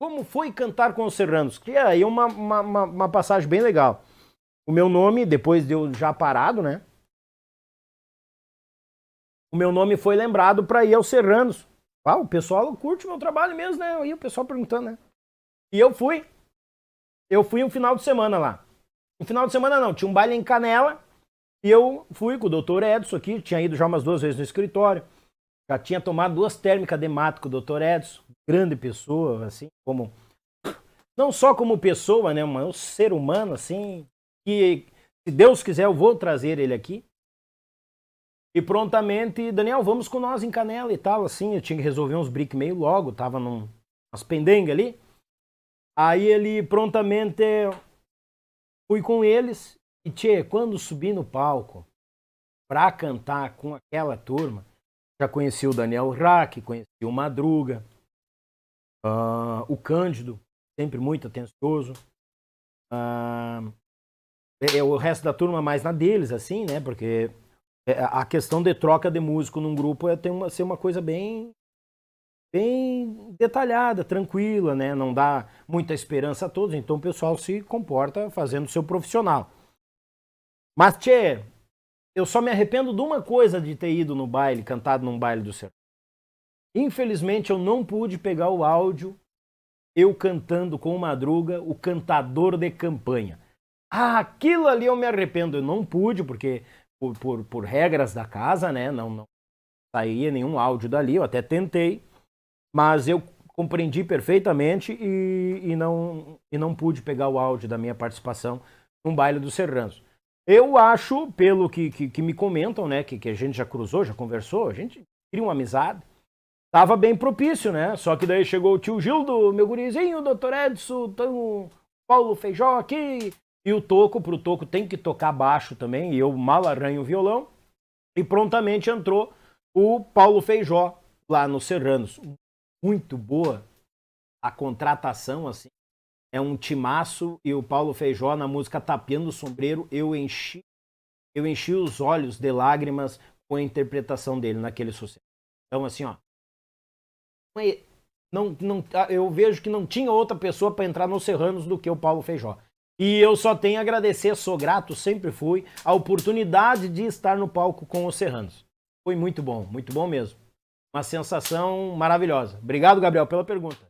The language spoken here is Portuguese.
Como foi cantar com os serranos? Que é aí uma, uma, uma, uma passagem bem legal. O meu nome, depois de eu já parado, né? O meu nome foi lembrado para ir aos serranos. Ah, o pessoal curte o meu trabalho mesmo, né? E o pessoal perguntando, né? E eu fui. Eu fui um final de semana lá. Um final de semana não, tinha um baile em Canela. E eu fui com o doutor Edson aqui, tinha ido já umas duas vezes no escritório. Já tinha tomado duas térmicas de mato com o doutor Edson grande pessoa, assim, como não só como pessoa, né, um ser humano assim, que se Deus quiser eu vou trazer ele aqui. E prontamente, Daniel, vamos com nós em Canela e tal, assim, eu tinha que resolver uns brick meio logo, tava num umas pendengas ali. Aí ele prontamente fui com eles e tchê, quando subi no palco pra cantar com aquela turma, já conheci o Daniel Rack, conheci o Madruga, Uh, o Cândido, sempre muito atencioso. Uh, é o resto da turma mais na deles, assim, né? Porque é, a questão de troca de músico num grupo é tem uma, ser uma coisa bem bem detalhada, tranquila, né? Não dá muita esperança a todos, então o pessoal se comporta fazendo o seu profissional. Mas, tchê, eu só me arrependo de uma coisa de ter ido no baile, cantado num baile do sertão. Infelizmente eu não pude pegar o áudio eu cantando com o Madruga, o cantador de campanha. Ah, aquilo ali eu me arrependo. Eu não pude, porque por, por, por regras da casa, né? Não, não saía nenhum áudio dali, eu até tentei, mas eu compreendi perfeitamente e, e, não, e não pude pegar o áudio da minha participação no baile dos Serranos. Eu acho, pelo que, que, que me comentam, né? Que, que a gente já cruzou, já conversou, a gente cria uma amizade tava bem propício, né? Só que daí chegou o tio Gildo, meu gurizinho, doutor Edson, tão Paulo Feijó aqui. E o toco, pro toco tem que tocar baixo também, e eu mal arranho o violão. E prontamente entrou o Paulo Feijó lá no Serranos. Muito boa a contratação, assim. É um timaço e o Paulo Feijó na música Tapeando o Sombreiro, eu enchi eu enchi os olhos de lágrimas com a interpretação dele naquele sucesso. Então assim, ó, não, não, ah, eu vejo que não tinha outra pessoa para entrar nos Serranos do que o Paulo Feijó. E eu só tenho a agradecer, sou grato, sempre fui, a oportunidade de estar no palco com os Serranos. Foi muito bom, muito bom mesmo. Uma sensação maravilhosa. Obrigado, Gabriel, pela pergunta.